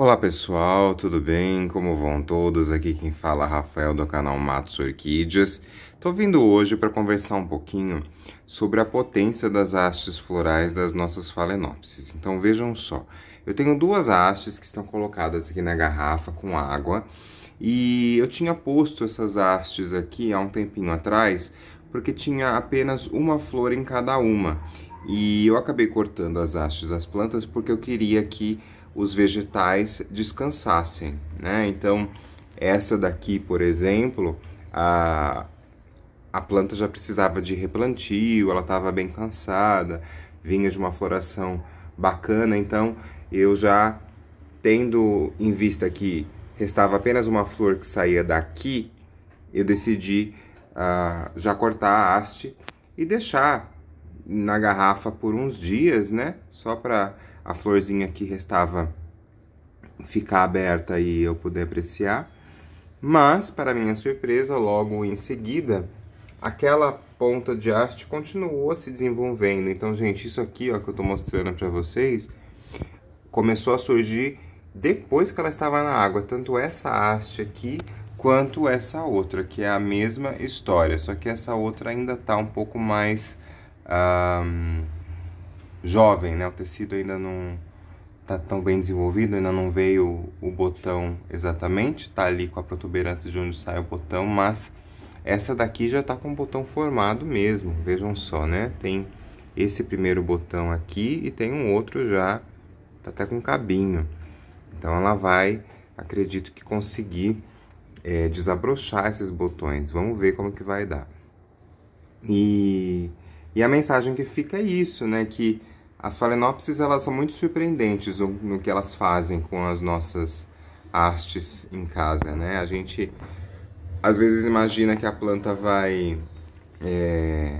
Olá pessoal, tudo bem? Como vão todos? Aqui quem fala é Rafael do canal Matos Orquídeas. Estou vindo hoje para conversar um pouquinho sobre a potência das hastes florais das nossas phalaenopsis. Então vejam só, eu tenho duas hastes que estão colocadas aqui na garrafa com água e eu tinha posto essas hastes aqui há um tempinho atrás porque tinha apenas uma flor em cada uma e eu acabei cortando as hastes das plantas porque eu queria que os vegetais descansassem. Né? Então, essa daqui, por exemplo, a, a planta já precisava de replantio, ela estava bem cansada, vinha de uma floração bacana, então eu já tendo em vista que restava apenas uma flor que saía daqui, eu decidi uh, já cortar a haste e deixar na garrafa por uns dias, né? Só para a florzinha que restava ficar aberta e eu poder apreciar. Mas, para minha surpresa, logo em seguida, aquela ponta de haste continuou se desenvolvendo. Então, gente, isso aqui ó, que eu estou mostrando para vocês começou a surgir depois que ela estava na água. Tanto essa haste aqui quanto essa outra, que é a mesma história. Só que essa outra ainda está um pouco mais... Um jovem, né? O tecido ainda não está tão bem desenvolvido, ainda não veio o botão exatamente, está ali com a protuberância de onde sai o botão, mas essa daqui já está com o botão formado mesmo, vejam só, né? Tem esse primeiro botão aqui e tem um outro já, tá até com cabinho. Então ela vai, acredito que conseguir é, desabrochar esses botões, vamos ver como que vai dar. E, e a mensagem que fica é isso, né? Que as falenópsis elas são muito surpreendentes no, no que elas fazem com as nossas hastes em casa, né? A gente às vezes imagina que a planta vai é,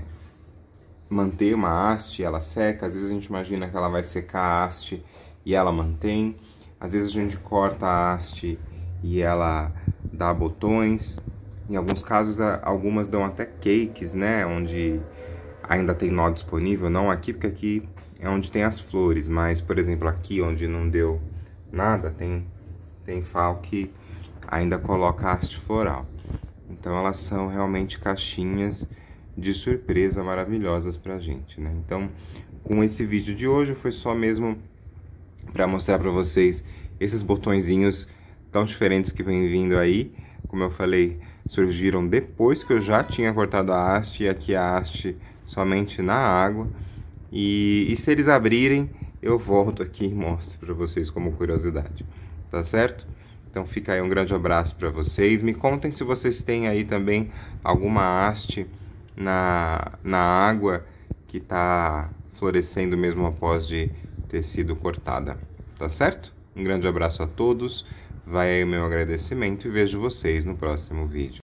manter uma haste, ela seca. Às vezes a gente imagina que ela vai secar a haste e ela mantém. Às vezes a gente corta a haste e ela dá botões. Em alguns casos, algumas dão até cakes, né? Onde ainda tem nó disponível. Não aqui, porque aqui é onde tem as flores, mas por exemplo aqui onde não deu nada, tem, tem fal que ainda coloca haste floral. Então elas são realmente caixinhas de surpresa maravilhosas pra gente, né? Então, com esse vídeo de hoje foi só mesmo para mostrar para vocês esses botõezinhos tão diferentes que vem vindo aí. Como eu falei, surgiram depois que eu já tinha cortado a haste e aqui a haste somente na água. E, e se eles abrirem, eu volto aqui e mostro para vocês como curiosidade, tá certo? Então fica aí um grande abraço para vocês. Me contem se vocês têm aí também alguma haste na, na água que está florescendo mesmo após de ter sido cortada, tá certo? Um grande abraço a todos, vai aí o meu agradecimento e vejo vocês no próximo vídeo.